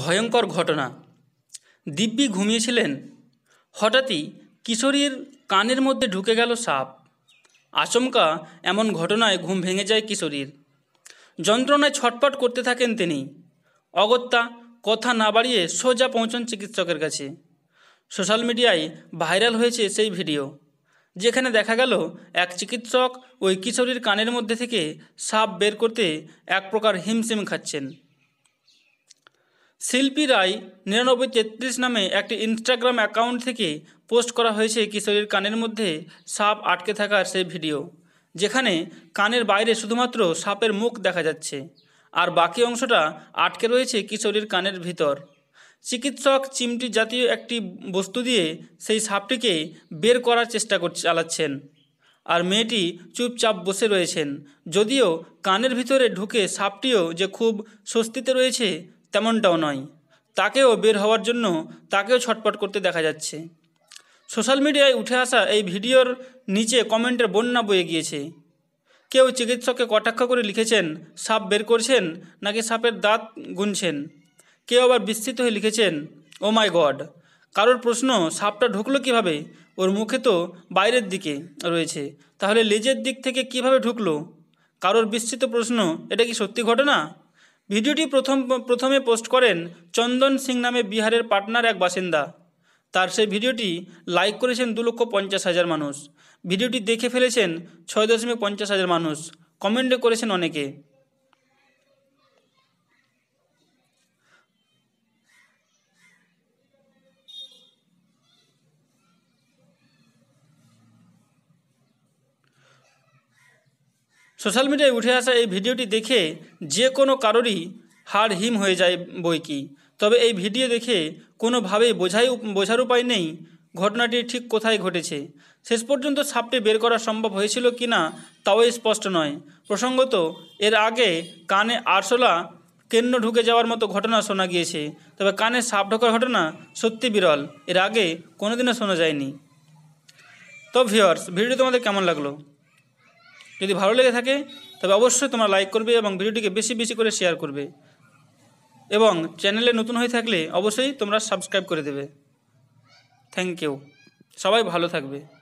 ভয়ঙ্কর ঘটনা দিব্যি ঘুমিয়েছিলেন হঠাৎই কিশোরীর কানের মধ্যে ঢুকে গেল সাপ আচমকা এমন ঘটনায় ঘুম ভেঙে যায় কিশোরীর যন্ত্রণায় ছটপট করতে থাকেন তিনি অগত্যা কথা না বাড়িয়ে সোজা পৌঁছন চিকিৎসকের কাছে সোশ্যাল মিডিয়ায় ভাইরাল হয়েছে সেই ভিডিও যেখানে দেখা গেল এক চিকিৎসক ওই কিশোরীর কানের মধ্যে থেকে সাপ বের করতে এক প্রকার হিমশিম খাচ্ছেন শিল্পী রায় নিরানব্বই তেত্রিশ নামে একটি ইনস্টাগ্রাম অ্যাকাউন্ট থেকে পোস্ট করা হয়েছে কিশোরীর কানের মধ্যে সাপ আটকে থাকার সেই ভিডিও যেখানে কানের বাইরে শুধুমাত্র সাপের মুখ দেখা যাচ্ছে আর বাকি অংশটা আটকে রয়েছে কিশোরীর কানের ভিতর চিকিৎসক চিমটি জাতীয় একটি বস্তু দিয়ে সেই সাপটিকে বের করার চেষ্টা করছে চালাচ্ছেন আর মেয়েটি চুপচাপ বসে রয়েছেন যদিও কানের ভিতরে ঢুকে সাপটিও যে খুব স্বস্তিতে রয়েছে তেমনটাও নয় তাকেও বের হওয়ার জন্য তাকেও ছটপট করতে দেখা যাচ্ছে সোশ্যাল মিডিয়ায় উঠে আসা এই ভিডিওর নিচে কমেন্টের বন্যা বয়ে গিয়েছে কেউ চিকিৎসককে কটাক্ষ করে লিখেছেন সাপ বের করছেন নাকি সাপের দাঁত গুনছেন কেউ আবার বিস্তৃত হয়ে লিখেছেন ও মাই গড কারোর প্রশ্ন সাপটা ঢুকলো কিভাবে ওর মুখে তো বাইরের দিকে রয়েছে তাহলে লেজের দিক থেকে কিভাবে ঢুকলো কারোর বিস্তৃত প্রশ্ন এটা কি সত্যি ঘটনা ভিডিওটি প্রথম প্রথমে পোস্ট করেন চন্দন সিং নামে বিহারের পাটনার এক বাসিন্দা তার সেই ভিডিওটি লাইক করেছেন দু লক্ষ পঞ্চাশ হাজার মানুষ ভিডিওটি দেখে ফেলেছেন ছয় দশমিক পঞ্চাশ হাজার মানুষ কমেন্টে করেছেন অনেকে সোশ্যাল মিডিয়ায় উঠে আসা এই ভিডিওটি দেখে যে কোনো কারোরই হাড় হিম হয়ে যায় বই কি তবে এই ভিডিও দেখে কোনোভাবেই বোঝাই বোঝার উপায় নেই ঘটনাটি ঠিক কোথায় ঘটেছে শেষ পর্যন্ত সাপটি বের করা সম্ভব হয়েছিল কি না তাও স্পষ্ট নয় প্রসঙ্গত এর আগে কানে আরশোলা কেন্দ্র ঢুকে যাওয়ার মতো ঘটনা শোনা গিয়েছে তবে কানে সাপ ঢোকার ঘটনা সত্যি বিরল এর আগে কোনোদিনও শোনা যায়নি তো ভিওর্স ভিডিও তোমাদের কেমন লাগলো যদি ভালো লেগে থাকে তবে অবশ্যই তোমরা লাইক করবে এবং ভিডিওটিকে বেশি বেশি করে শেয়ার করবে এবং চ্যানেলে নতুন হয়ে থাকলে অবশ্যই তোমরা সাবস্ক্রাইব করে দেবে থ্যাংক ইউ সবাই ভালো থাকবে